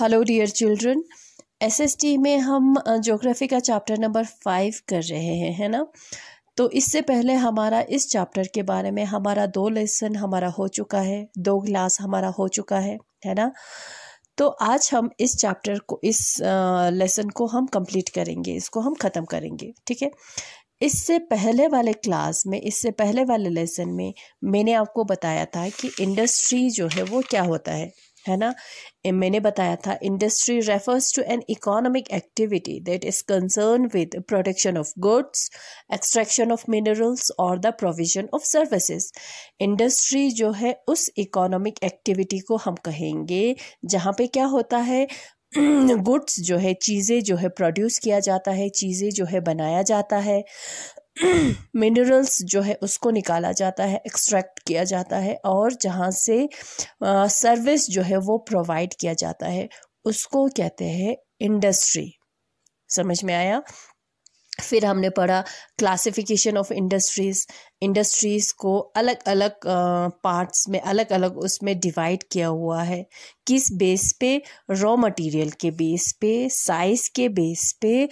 Hello dear children SST में हम geography का चैप्टर नंबर फाइव कर रहे हैं है ना तो इससे पहले हमारा इस चैप्टर के बारे में हमारा दो लेसन हमारा हो चुका है दो क्लास हमारा हो चुका है है ना तो आज हम इस चैप्टर को इस लेसन को हम कंप्लीट करेंगे इसको हम ख़त्म करेंगे ठीक है इससे पहले वाले क्लास में इससे पहले वाले लेसन में मैंने आपको बताया था कि इंडस्ट्री जो है वो क्या होता है है ना मैंने बताया था industry refers to an economic activity that is concern with production of goods extraction of minerals और the provision of services industry जो है उस इकोनॉमिक एक्टिविटी को हम कहेंगे जहाँ पे क्या होता है गुड्स जो है चीज़ें जो है प्रोड्यूस किया जाता है चीज़ें जो है बनाया जाता है मिनरल्स जो है उसको निकाला जाता है एक्सट्रैक्ट किया जाता है और जहाँ से सर्विस जो है वो प्रोवाइड किया जाता है उसको कहते हैं इंडस्ट्री समझ में आया फिर हमने पढ़ा क्लासिफिकेशन ऑफ इंडस्ट्रीज़ इंडस्ट्रीज़ को अलग अलग पार्ट्स में अलग अलग उसमें डिवाइड किया हुआ है किस बेस पे रॉ मटेरियल के बेस पे साइज़ के बेस पे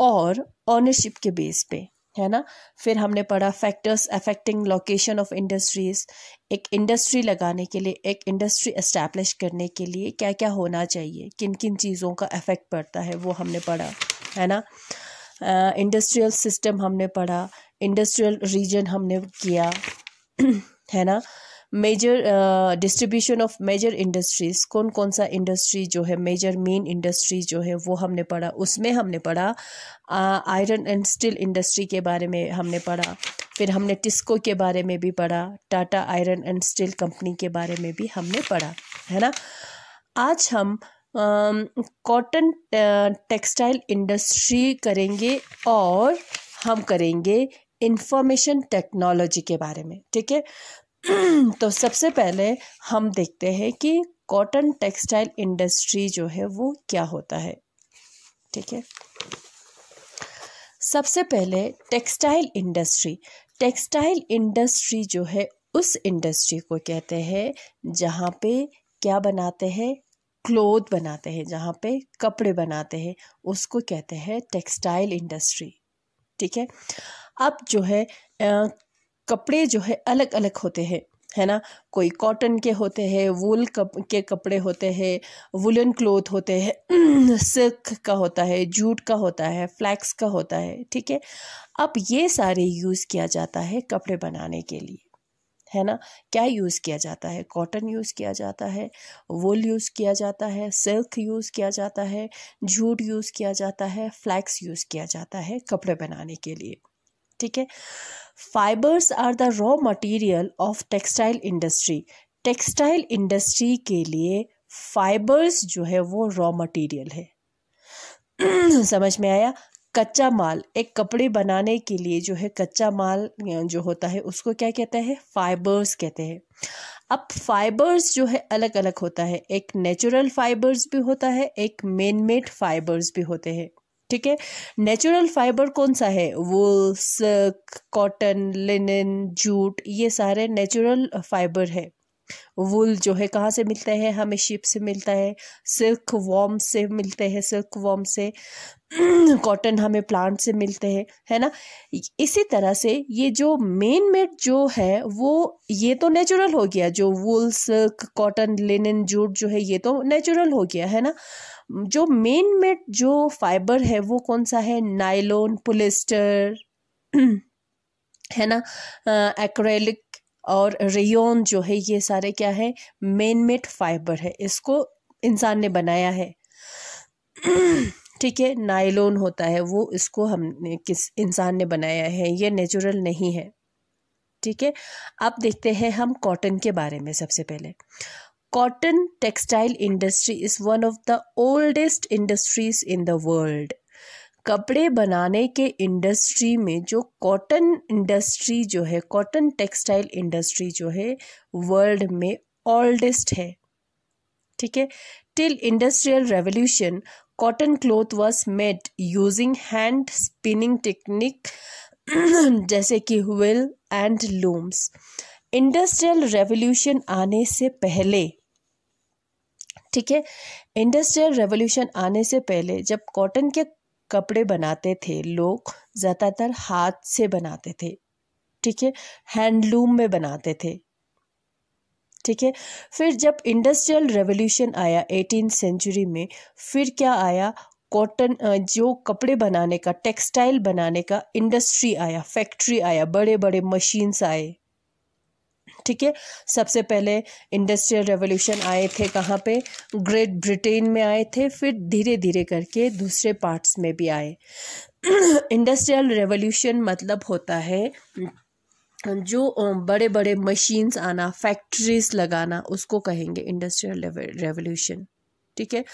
और ऑनरशिप के बेस पे है ना फिर हमने पढ़ा factors affecting location of industries एक इंडस्ट्री लगाने के लिए एक इंडस्ट्री एस्टैब्लिश करने के लिए क्या क्या होना चाहिए किन किन चीज़ों का अफेक्ट पड़ता है वो हमने पढ़ा है ना इंडस्ट्रियल uh, सिस्टम हमने पढ़ा इंडस्ट्रियल रीजन हमने किया है ना major distribution of major industries कौन कौन सा इंडस्ट्री जो है मेजर मेन इंडस्ट्री जो है वो हमने पढ़ा उसमें हमने पढ़ा आयरन एंड स्टील इंडस्ट्री के बारे में हमने पढ़ा फिर हमने टिस्को के बारे में भी पढ़ा Tata Iron and Steel Company के बारे में भी हमने पढ़ा है ना आज हम कॉटन टेक्सटाइल इंडस्ट्री करेंगे और हम करेंगे इंफॉर्मेशन टेक्नोलॉजी के बारे में ठीक है तो सबसे पहले हम देखते हैं कि कॉटन टेक्सटाइल इंडस्ट्री जो है वो क्या होता है ठीक है सबसे पहले टेक्सटाइल इंडस्ट्री टेक्सटाइल इंडस्ट्री जो है उस इंडस्ट्री को कहते हैं जहाँ पे क्या बनाते हैं क्लोथ बनाते हैं जहाँ पे कपड़े बनाते हैं उसको कहते हैं टेक्सटाइल इंडस्ट्री ठीक है अब जो है कपड़े जो है अलग अलग होते हैं है ना कोई कॉटन के होते हैं वूल कप के कपड़े होते हैं वुलन क्लोथ होते हैं सिल्क का होता है जूट का होता है फ्लैक्स का होता है ठीक है अब ये सारे यूज़ किया जाता है कपड़े बनाने के लिए है ना क्या यूज़ किया जाता है कॉटन यूज़ किया जाता है वुल यूज़ किया जाता है सिल्क यूज़ किया जाता है जूट यूज़ किया जाता है फ्लैक्स यूज़ किया जाता है कपड़े बनाने के लिए ठीक है fibres are the raw material of textile industry textile industry के लिए फाइबर्स जो है वो रॉ मटेरियल है समझ में आया कच्चा माल एक कपड़े बनाने के लिए जो है कच्चा माल जो होता है उसको क्या कहते हैं फाइबर्स कहते हैं अब फाइबर्स जो है अलग अलग होता है एक नेचुरल फाइबर्स भी होता है एक मेन मेड फाइबर्स भी होते हैं ठीक है नेचुरल फाइबर कौन सा है वो सिल्क कॉटन लिनन जूट ये सारे नेचुरल फाइबर है वुल जो है कहाँ से मिलता है हमें शिप से मिलता है सिल्क वॉम से मिलते हैं सिल्क वॉम से कॉटन हमें प्लांट से मिलते हैं है ना इसी तरह से ये जो मेन मेड जो है वो ये तो नेचुरल हो गया जो wool silk cotton linen jute जो है ये तो नेचुरल हो गया है ना जो मेन मेट जो फाइबर है वो कौन सा है नाइलोन पुलिस्टर है ना एक्रेलिक और रेयोन जो है ये सारे क्या है मेन मेट फाइबर है इसको इंसान ने बनाया है ठीक है नाइलोन होता है वो इसको हमने किस इंसान ने बनाया है ये नेचुरल नहीं है ठीक है अब देखते हैं हम कॉटन के बारे में सबसे पहले Cotton textile industry is one of the oldest industries in the world. कपड़े बनाने के इंडस्ट्री में जो कॉटन इंडस्ट्री जो है कॉटन टेक्सटाइल इंडस्ट्री जो है वर्ल्ड में ओल्डेस्ट है ठीक है till industrial revolution cotton cloth was made using hand spinning technique जैसे कि हुल एंड लूम्स इंडस्ट्रियल रेवोल्यूशन आने से पहले ठीक है इंडस्ट्रियल रेवोल्यूशन आने से पहले जब कॉटन के कपड़े बनाते थे लोग ज़्यादातर हाथ से बनाते थे ठीक है हैंडलूम में बनाते थे ठीक है फिर जब इंडस्ट्रियल रेवोल्यूशन आया एटीन सेंचुरी में फिर क्या आया कॉटन जो कपड़े बनाने का टेक्सटाइल बनाने का इंडस्ट्री आया फैक्ट्री आया बड़े बड़े मशीन्स आए ठीक है सबसे पहले इंडस्ट्रियल रेवोल्यूशन आए थे कहाँ पे ग्रेट ब्रिटेन में आए थे फिर धीरे धीरे करके दूसरे पार्ट्स में भी आए इंडस्ट्रियल रेवोल्यूशन मतलब होता है जो बड़े बड़े मशीन्स आना फैक्ट्रीज लगाना उसको कहेंगे इंडस्ट्रियल रेवोल्यूशन ठीक है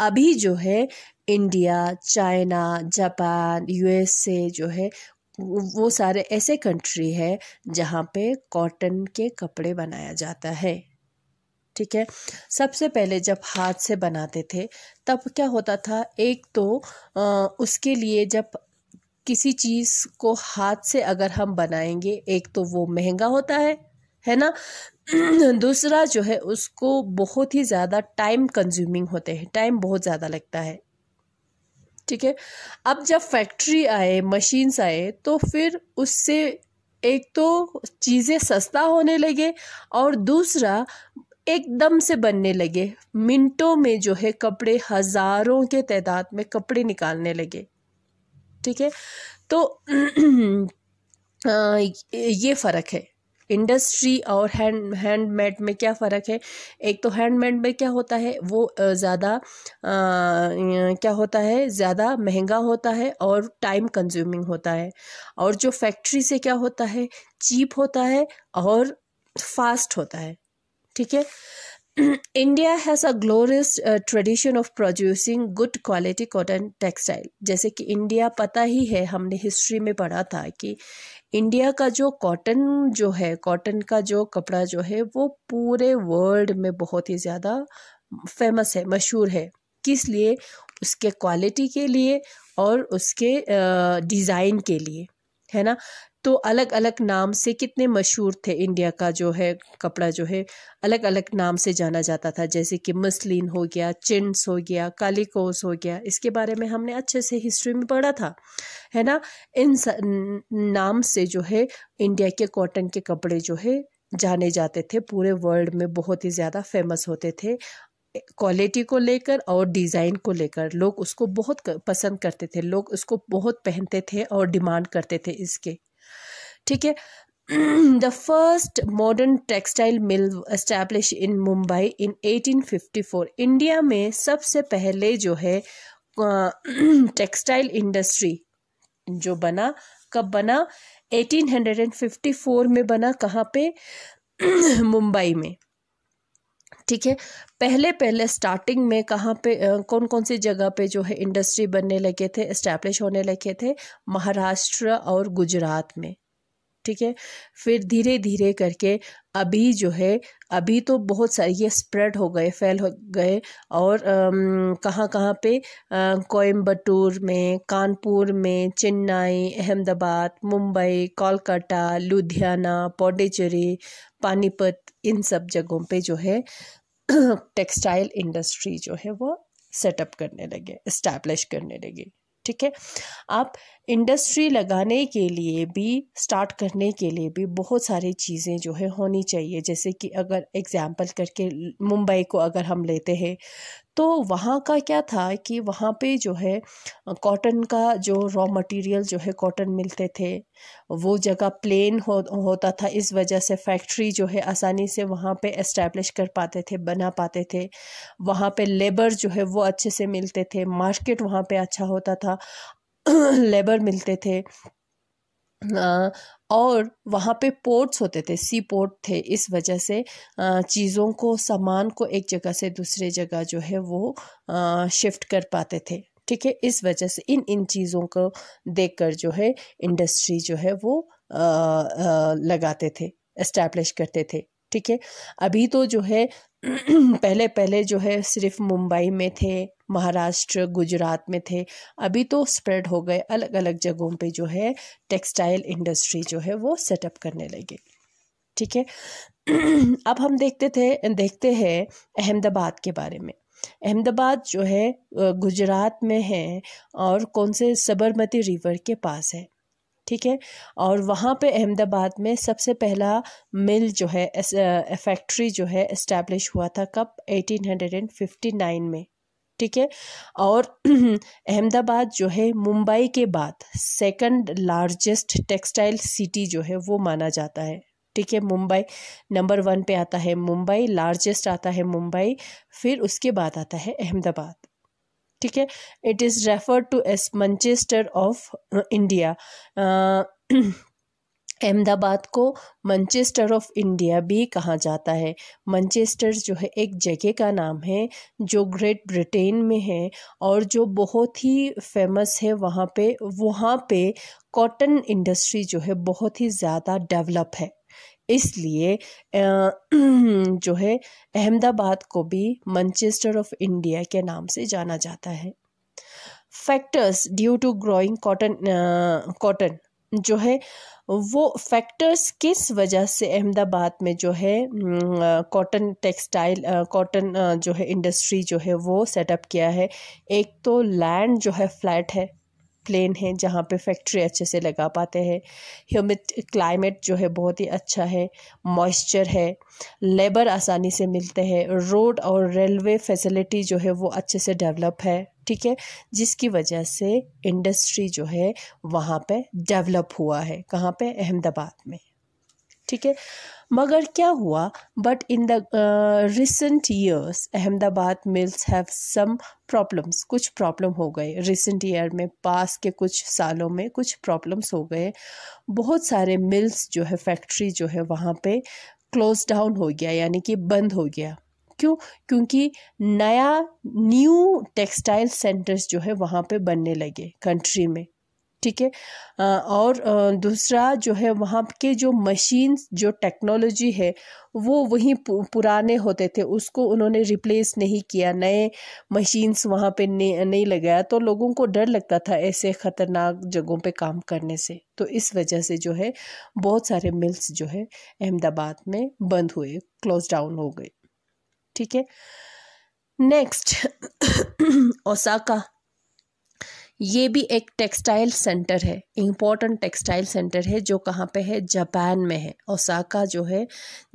अभी जो है इंडिया चाइना जापान यूएसए जो है वो सारे ऐसे कंट्री है जहाँ पे कॉटन के कपड़े बनाया जाता है ठीक है सबसे पहले जब हाथ से बनाते थे तब क्या होता था एक तो आ, उसके लिए जब किसी चीज़ को हाथ से अगर हम बनाएंगे एक तो वो महंगा होता है है ना दूसरा जो है उसको बहुत ही ज़्यादा टाइम कंज्यूमिंग होते हैं टाइम बहुत ज़्यादा लगता है ठीक है अब जब फैक्ट्री आए मशीन्स आए तो फिर उससे एक तो चीज़ें सस्ता होने लगे और दूसरा एकदम से बनने लगे मिनटों में जो है कपड़े हज़ारों के तादाद में कपड़े निकालने लगे ठीक है तो आ, ये फ़र्क है इंडस्ट्री और हैंड हैंडमेड में क्या फ़र्क है एक तो हैंडमेड में क्या होता है वो ज़्यादा क्या होता है ज़्यादा महंगा होता है और टाइम कंज्यूमिंग होता है और जो फैक्ट्री से क्या होता है चीप होता है और फास्ट होता है ठीक है India has a glorious tradition of producing good quality cotton textile जैसे कि इंडिया पता ही है हमने हिस्ट्री में पढ़ा था कि इंडिया का जो कॉटन जो है कॉटन का जो कपड़ा जो है वो पूरे वर्ल्ड में बहुत ही ज़्यादा फेमस है मशहूर है किस लिए उसके क्वालिटी के लिए और उसके डिज़ाइन के लिए है ना तो अलग अलग नाम से कितने मशहूर थे इंडिया का जो है कपड़ा जो है अलग अलग नाम से जाना जाता था जैसे कि मसलिन हो गया चिंस हो गया कालीकोस हो गया इसके बारे में हमने अच्छे से हिस्ट्री में पढ़ा था है ना इन नाम से जो है इंडिया के कॉटन के कपड़े जो है जाने जाते थे पूरे वर्ल्ड में बहुत ही ज़्यादा फेमस होते थे क्वालिटी को लेकर और डिज़ाइन को लेकर लोग उसको बहुत पसंद करते थे लोग उसको बहुत पहनते थे और डिमांड करते थे इसके ठीक है the first modern textile mill establish in Mumbai in 1854 India में सबसे पहले जो है टेक्सटाइल इंडस्ट्री जो बना कब बना 1854 में बना कहाँ पे मुंबई में ठीक है पहले पहले स्टार्टिंग में कहाँ पे कौन कौन सी जगह पे जो है इंडस्ट्री बनने लगे थे इस्टेब्लिश होने लगे थे महाराष्ट्र और गुजरात में ठीक है फिर धीरे धीरे करके अभी जो है अभी तो बहुत सारे ये स्प्रेड हो गए फैल हो गए और कहाँ कहाँ पे कोयम्बटूर में कानपुर में चेन्नई अहमदाबाद मुंबई कोलकाता लुधियाना पौडेचेरी पानीपत इन सब जगहों पे जो है टेक्सटाइल इंडस्ट्री जो है वो सेटअप करने लगे इस्टेब्लिश करने लगे ठीक है आप इंडस्ट्री लगाने के लिए भी स्टार्ट करने के लिए भी बहुत सारी चीज़ें जो है होनी चाहिए जैसे कि अगर एग्ज़ाम्पल करके मुंबई को अगर हम लेते हैं तो वहाँ का क्या था कि वहाँ पे जो है कॉटन का जो रॉ मटेरियल जो है कॉटन मिलते थे वो जगह प्लेन हो होता था इस वजह से फैक्ट्री जो है आसानी से वहाँ पे इस्टेब्लिश कर पाते थे बना पाते थे वहाँ पे लेबर जो है वो अच्छे से मिलते थे मार्केट वहाँ पे अच्छा होता था लेबर मिलते थे और वहाँ पे पोर्ट्स होते थे सी पोर्ट थे इस वजह से चीज़ों को सामान को एक जगह से दूसरे जगह जो है वो शिफ्ट कर पाते थे ठीक है इस वजह से इन इन चीज़ों को देखकर जो है इंडस्ट्री जो है वो लगाते थे इस्टेब्लिश करते थे ठीक है अभी तो जो है पहले पहले जो है सिर्फ मुंबई में थे महाराष्ट्र गुजरात में थे अभी तो स्प्रेड हो गए अलग अलग जगहों पे जो है टेक्सटाइल इंडस्ट्री जो है वो सेटअप करने लगे ठीक है अब हम देखते थे देखते हैं अहमदाबाद के बारे में अहमदाबाद जो है गुजरात में है और कौन से सबरमती रिवर के पास है ठीक है और वहाँ पे अहमदाबाद में सबसे पहला मिल जो है फैक्ट्री जो है इस्टेब्लिश हुआ था कब 1859 में ठीक है और अहमदाबाद जो है मुंबई के बाद सेकंड लार्जेस्ट टेक्सटाइल सिटी जो है वो माना जाता है ठीक है मुंबई नंबर वन पे आता है मुंबई लार्जेस्ट आता है मुंबई फिर उसके बाद आता है अहमदाबाद ठीक है it is referred to as Manchester of India Ahmedabad को मंचेस्टर ऑफ इंडिया भी कहा जाता है मंचेस्टर जो है एक जगह का नाम है जो ग्रेट ब्रिटेन में है और जो बहुत ही फेमस है वहाँ पे वहाँ पे कॉटन इंडस्ट्री जो है बहुत ही ज़्यादा डेवलप है इसलिए जो है अहमदाबाद को भी मैनचेस्टर ऑफ इंडिया के नाम से जाना जाता है factors due to growing cotton cotton जो है वो फैक्टर्स किस वजह से अहमदाबाद में जो है कॉटन टेक्सटाइल कॉटन जो है इंडस्ट्री जो है वो सेटअप किया है एक तो लैंड जो है फ्लैट है प्लेन है जहाँ पे फैक्ट्री अच्छे से लगा पाते हैं ह्यूमिड क्लाइमेट जो है बहुत ही अच्छा है मॉइस्चर है लेबर आसानी से मिलते हैं रोड और रेलवे फैसिलिटी जो है वो अच्छे से डेवलप है ठीक है जिसकी वजह से इंडस्ट्री जो है वहाँ पे डेवलप हुआ है कहाँ पे अहमदाबाद में ठीक है मगर क्या हुआ but in the recent years Ahmedabad mills have some problems कुछ प्रॉब्लम हो गए रिसेंट ईयर में पास के कुछ सालों में कुछ प्रॉब्लम्स हो गए बहुत सारे मिल्स जो है फैक्ट्री जो है वहाँ पे क्लोज डाउन हो गया यानी कि बंद हो गया क्यों क्योंकि नया न्यू टेक्सटाइल सेंटर्स जो है वहाँ पे बनने लगे कंट्री में ठीक है और दूसरा जो है वहाँ के जो मशीन जो टेक्नोलॉजी है वो वहीं पुराने होते थे उसको उन्होंने रिप्लेस नहीं किया नए मशीन्स वहाँ पे नहीं लगाया तो लोगों को डर लगता था ऐसे ख़तरनाक जगहों पे काम करने से तो इस वजह से जो है बहुत सारे मिल्स जो है अहमदाबाद में बंद हुए क्लोज डाउन हो गए ठीक है नेक्स्ट ओसाका ये भी एक टेक्सटाइल सेंटर है इम्पोर्टेंट टेक्सटाइल सेंटर है जो कहाँ पे है जापान में है ओसाका जो है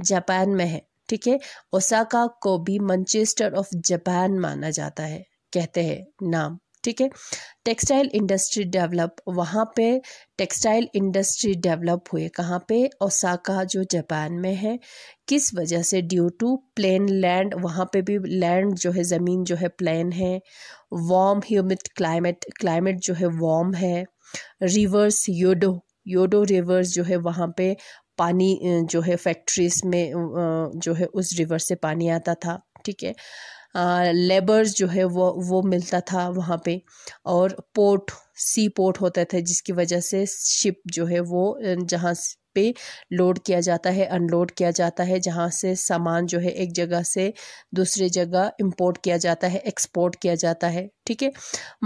जापान में है ठीक है ओसाका को भी मंचेस्टर ऑफ जापान माना जाता है कहते हैं नाम ठीक है टेक्सटाइल इंडस्ट्री डेवलप वहाँ पे टेक्सटाइल इंडस्ट्री डेवलप हुए कहाँ पे ओसाका जो जापान में है किस वजह से ड्यू टू प्लेन लैंड वहाँ पे भी लैंड जो है ज़मीन जो है प्लेन है वार्म ह्यूमिड क्लाइमेट क्लाइमेट जो है वार्म है रिवर्स योडो योडो रिवर्स जो है वहाँ पे पानी जो है फैक्ट्रीज में जो है उस रिवर से पानी आता था ठीक है लेबर्स जो है वो वो मिलता था वहाँ पे और पोर्ट सी पोर्ट होते थे जिसकी वजह से शिप जो है वो जहाँ पे लोड किया जाता है अनलोड किया जाता है जहाँ से सामान जो है एक जगह से दूसरी जगह इम्पोर्ट किया जाता है एक्सपोर्ट किया जाता है ठीक है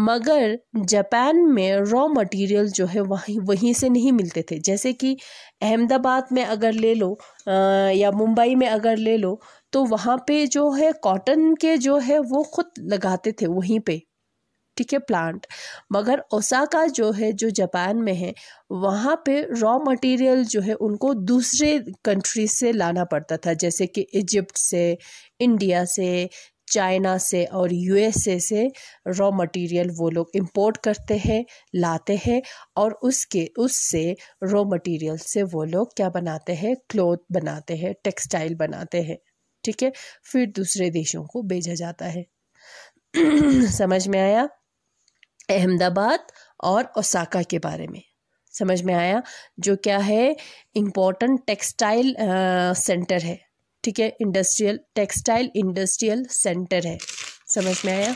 मगर जापान में रॉ मटेरियल जो है वहीं वहीं से नहीं मिलते थे जैसे कि अहमदाबाद में अगर ले लो आ, या मुंबई में अगर ले लो तो वहाँ पे जो है कॉटन के जो है वो खुद लगाते थे वहीं पे ठीक है प्लांट मगर ओसाका जो है जो जापान में है वहाँ पे रॉ मटेरियल जो है उनको दूसरे कंट्री से लाना पड़ता था जैसे कि इजिप्ट से इंडिया से चाइना से और यूएसए से रॉ मटेरियल वो लोग इंपोर्ट करते हैं लाते हैं और उसके उससे रॉ मटेरियल से वो लोग क्या बनाते हैं क्लोथ बनाते हैं टेक्सटाइल बनाते हैं ठीक है फिर दूसरे देशों को भेजा जाता है समझ में आया अहमदाबाद और ओसाका के बारे में समझ में आया जो क्या है इम्पोर्टेंट टेक्सटाइल सेंटर है ठीक है इंडस्ट्रियल टेक्सटाइल इंडस्ट्रियल सेंटर है समझ में आया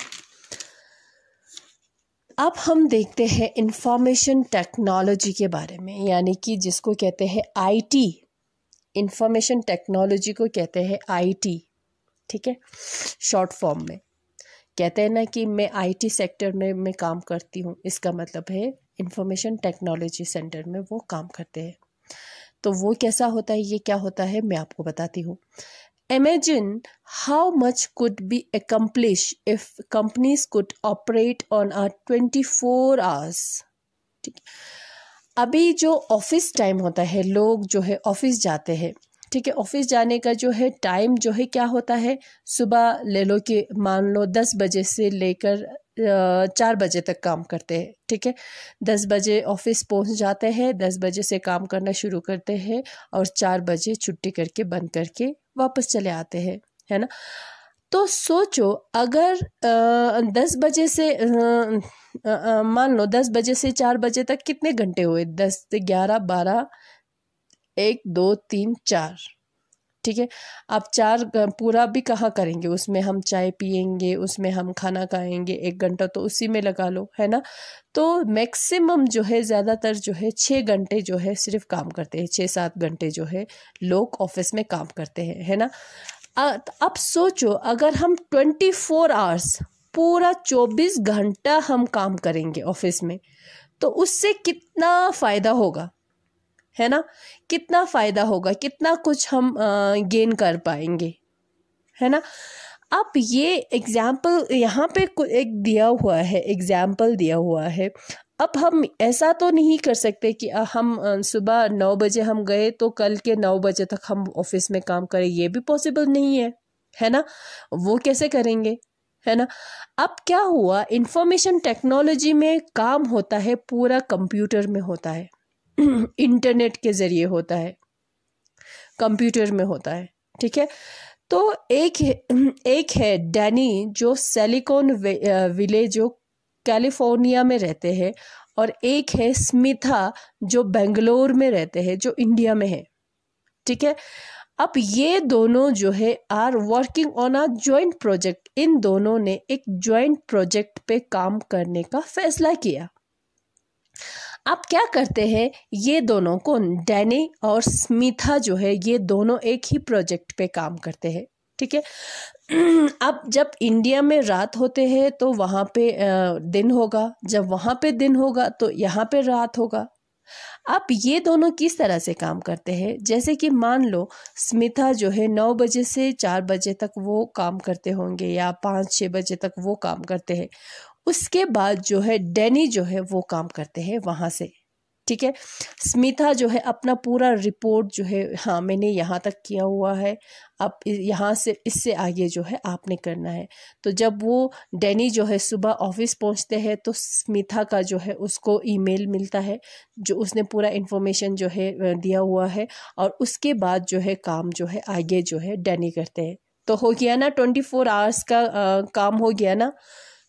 अब हम देखते हैं इंफॉर्मेशन टेक्नोलॉजी के बारे में यानी कि जिसको कहते हैं आईटी इंफॉर्मेशन टेक्नोलॉजी को कहते हैं आईटी ठीक है शॉर्ट फॉर्म में कहते हैं ना कि मैं आईटी सेक्टर में मैं काम करती हूँ इसका मतलब है इंफॉर्मेशन टेक्नोलॉजी सेंटर में वो काम करते हैं तो वो कैसा होता है ये क्या होता है मैं आपको बताती हूँ how much could be be if companies could operate on our twenty four hours ठीक अभी जो ऑफिस टाइम होता है लोग जो है ऑफिस जाते हैं ठीक है ऑफिस जाने का जो है टाइम जो है क्या होता है सुबह ले लो कि मान लो दस बजे से लेकर चार बजे तक काम करते हैं ठीक है दस बजे ऑफिस पहुंच जाते हैं दस बजे से काम करना शुरू करते हैं और चार बजे छुट्टी करके बंद करके वापस चले आते हैं है ना तो सोचो अगर दस बजे से मान लो दस बजे से चार बजे तक कितने घंटे हुए दस ग्यारह बारह एक दो तीन चार ठीक है आप चार पूरा भी कहाँ करेंगे उसमें हम चाय पियेंगे उसमें हम खाना खाएंगे एक घंटा तो उसी में लगा लो है ना तो मैक्सिमम जो है ज़्यादातर जो है छः घंटे जो है सिर्फ काम करते हैं छः सात घंटे जो है लोग ऑफिस में काम करते हैं है ना अब सोचो अगर हम ट्वेंटी फोर आवर्स पूरा चौबीस घंटा हम काम करेंगे ऑफिस में तो उससे कितना फ़ायदा होगा है ना कितना फ़ायदा होगा कितना कुछ हम गेन कर पाएंगे है ना अब ये एग्ज़ाम्पल यहाँ पे एक दिया हुआ है एग्ज़ाम्पल दिया हुआ है अब हम ऐसा तो नहीं कर सकते कि हम सुबह नौ बजे हम गए तो कल के नौ बजे तक हम ऑफिस में काम करें ये भी पॉसिबल नहीं है है ना वो कैसे करेंगे है ना अब क्या हुआ इंफॉर्मेशन टेक्नोलॉजी में काम होता है पूरा कंप्यूटर में होता है इंटरनेट के ज़रिए होता है कंप्यूटर में होता है ठीक है तो एक एक है डैनी जो सेलिकॉन विलेज जो कैलिफोर्निया में रहते हैं और एक है स्मिथा जो बेंगलोर में रहते हैं जो इंडिया में है ठीक है अब ये दोनों जो है are working on a joint project इन दोनों ने एक जॉइंट प्रोजेक्ट पे काम करने का फैसला किया आप क्या करते हैं ये दोनों को डैनी और स्मिथा जो है ये दोनों एक ही प्रोजेक्ट पे काम करते हैं ठीक है अब जब इंडिया में रात होते हैं तो वहाँ पे दिन होगा जब वहाँ पे दिन होगा तो यहाँ पे रात होगा अब ये दोनों किस तरह से काम करते हैं जैसे कि मान लो स्मिथा जो है नौ बजे से चार बजे तक वो काम करते होंगे या पाँच छः बजे तक वो काम करते हैं उसके बाद जो है डैनी जो है वो काम करते हैं वहाँ से ठीक है स्मिता जो है अपना पूरा रिपोर्ट जो है हाँ मैंने यहाँ तक किया हुआ है अब यहाँ से इससे आगे जो है आपने करना है तो जब वो डैनी जो है सुबह ऑफिस पहुँचते हैं तो स्मिता का जो है उसको ईमेल मिलता है जो उसने पूरा इन्फॉर्मेशन जो है दिया हुआ है और उसके बाद जो है काम जो है आगे जो है डैनी करते हैं तो हो गया ना ट्वेंटी फोर आवर्स का आ, काम हो गया ना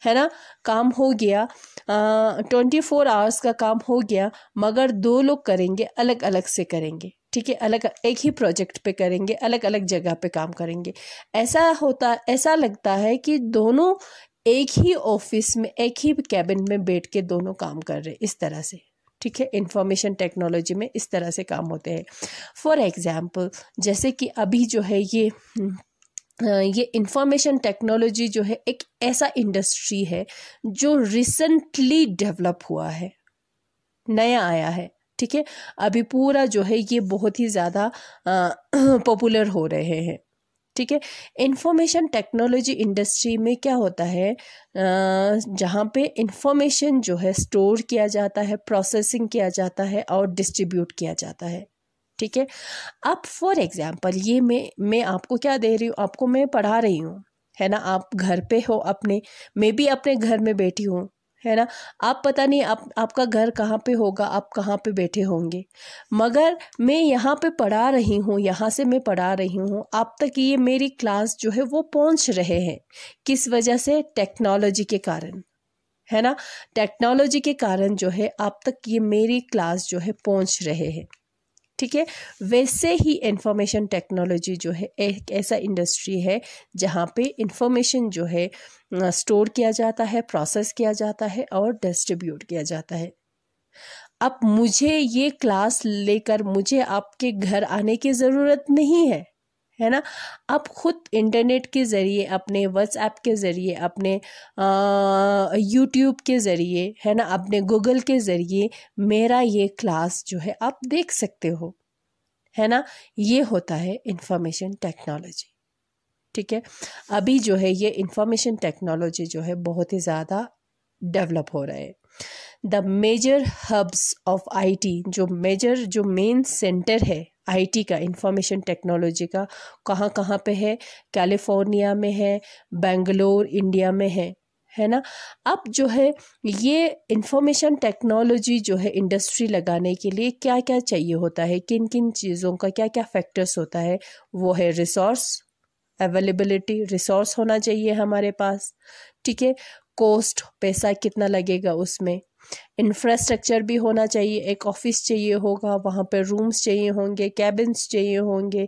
है ना काम हो गया ट्वेंटी फोर आवर्स का काम हो गया मगर दो लोग करेंगे अलग अलग से करेंगे ठीक है अलग एक ही प्रोजेक्ट पे करेंगे अलग अलग जगह पे काम करेंगे ऐसा होता ऐसा लगता है कि दोनों एक ही ऑफिस में एक ही कैबिन में बैठ के दोनों काम कर रहे इस तरह से ठीक है इंफॉर्मेशन टेक्नोलॉजी में इस तरह से काम होते हैं फॉर एग्ज़ाम्पल जैसे कि अभी जो है ये हम्म, ये इंफॉर्मेशन टेक्नोलॉजी जो है एक ऐसा इंडस्ट्री है जो रिसेंटली डेवलप हुआ है नया आया है ठीक है अभी पूरा जो है ये बहुत ही ज़्यादा पॉपुलर हो रहे हैं ठीक है इंफॉर्मेशन टेक्नोलॉजी इंडस्ट्री में क्या होता है जहाँ पे इंफॉर्मेशन जो है स्टोर किया जाता है प्रोसेसिंग किया जाता है और डिस्ट्रीब्यूट किया जाता है ठीक है अब फॉर एग्ज़ाम्पल ये मैं मैं आपको क्या दे रही हूँ आपको मैं पढ़ा रही हूँ है ना आप घर पे हो अपने मैं भी अपने घर में बैठी हूँ है ना आप पता नहीं आप आपका घर कहाँ पे होगा आप कहाँ पे बैठे होंगे मगर मैं यहाँ पे पढ़ा रही हूँ यहाँ से मैं पढ़ा रही हूँ आप तक ये मेरी क्लास जो है वो पहुँच रहे हैं किस वजह से टेक्नोलॉजी के कारण है ना टेक्नोलॉजी के कारण जो है आप तक ये मेरी क्लास जो है पहुँच रहे हैं ठीक है वैसे ही इंफॉर्मेशन टेक्नोलॉजी जो है एक ऐसा इंडस्ट्री है जहाँ पे इंफॉर्मेशन जो है स्टोर किया जाता है प्रोसेस किया जाता है और डिस्ट्रीब्यूट किया जाता है अब मुझे ये क्लास लेकर मुझे आपके घर आने की ज़रूरत नहीं है है ना आप खुद इंटरनेट के ज़रिए अपने व्हाट्सएप के ज़रिए अपने यूट्यूब के ज़रिए है ना अपने गूगल के ज़रिए मेरा ये क्लास जो है आप देख सकते हो है ना ये होता है इंफॉर्मेशन टेक्नोलॉजी ठीक है अभी जो है ये इंफॉर्मेशन टेक्नोलॉजी जो है बहुत ही ज़्यादा डेवलप हो रहा है the major hubs of IT जो मेजर जो मेन सेंटर है आईटी का इंफॉर्मेशन टेक्नोलॉजी का कहाँ कहाँ पे है कैलिफोर्निया में है बेंगलोर इंडिया में है है ना अब जो है ये इंफॉर्मेशन टेक्नोलॉजी जो है इंडस्ट्री लगाने के लिए क्या क्या चाहिए होता है किन किन चीज़ों का क्या क्या फैक्टर्स होता है वो है रिसोर्स अवेलेबिलिटी रिसोर्स होना चाहिए हमारे पास ठीक है कॉस्ट पैसा कितना लगेगा उसमें इंफ्रास्ट्रक्चर भी होना चाहिए एक ऑफिस चाहिए होगा वहाँ पर रूम्स चाहिए होंगे कैबिन्स चाहिए होंगे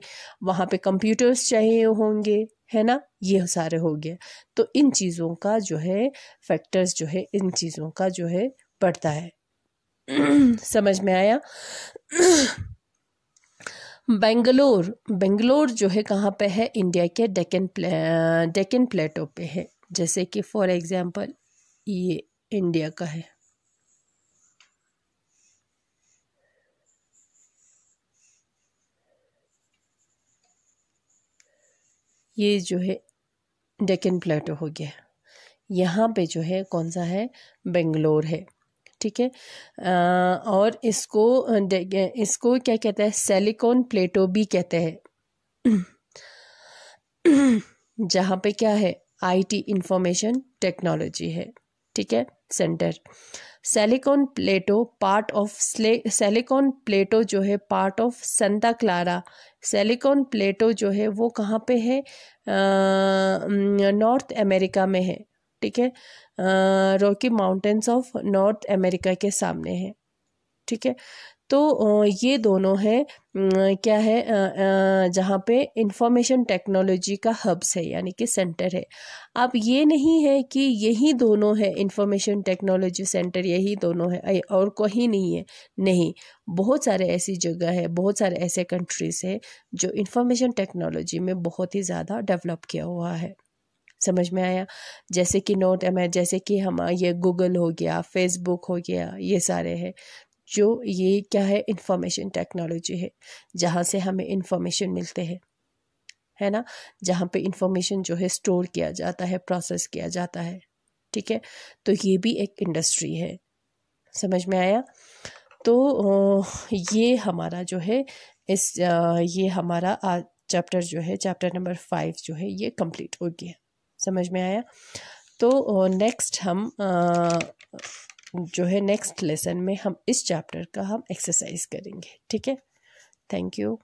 वहाँ पे कंप्यूटर्स चाहिए होंगे है ना ये सारे हो गया तो इन चीज़ों का जो है फैक्टर्स जो है इन चीज़ों का जो है बढ़ता है समझ में आया बेंगलोर बेंगलोर जो है कहाँ पे है इंडिया के डेकन प्ले डेकन प्लेटो पे है जैसे कि फॉर एग्जांपल ये इंडिया का है ये जो है डेकन प्लेटो हो गया यहाँ पे जो है कौन सा है बेंगलोर है ठीक है और इसको इसको क्या कहते हैं सेलिकॉन प्लेटो भी कहते हैं जहाँ पे क्या है आईटी इंफॉर्मेशन टेक्नोलॉजी है ठीक है centre Silicon Plateau part of Silicon Plateau जो है part of Santa Clara Silicon Plateau जो है वो कहाँ पे है नॉर्थ अमेरिका में है ठीक है Rocky Mountains of North America के सामने है ठीक है तो ये दोनों हैं क्या है जहाँ पे इंफॉर्मेशन टेक्नोलॉजी का हब्स है यानी कि सेंटर है अब ये नहीं है कि यही दोनों है इंफॉर्मेशन टेक्नोलॉजी सेंटर यही दोनों है और कहीं नहीं है नहीं बहुत सारे ऐसी जगह है बहुत सारे ऐसे कंट्रीज़ है जो इंफॉर्मेशन टेक्नोलॉजी में बहुत ही ज़्यादा डेवलप किया हुआ है समझ में आया जैसे कि नोट एम जैसे कि हम ये गूगल हो गया फेसबुक हो गया ये सारे हैं जो ये क्या है इंफॉर्मेशन टेक्नोलॉजी है जहाँ से हमें इंफॉर्मेशन मिलते हैं है ना जहाँ पे इंफॉर्मेशन जो है स्टोर किया जाता है प्रोसेस किया जाता है ठीक है तो ये भी एक इंडस्ट्री है समझ में आया तो ये हमारा जो है इस ये हमारा आज चैप्टर जो है चैप्टर नंबर फाइव जो है ये कंप्लीट हो गया समझ में आया तो नेक्स्ट हम आ, जो है नेक्स्ट लेसन में हम इस चैप्टर का हम एक्सरसाइज करेंगे ठीक है थैंक यू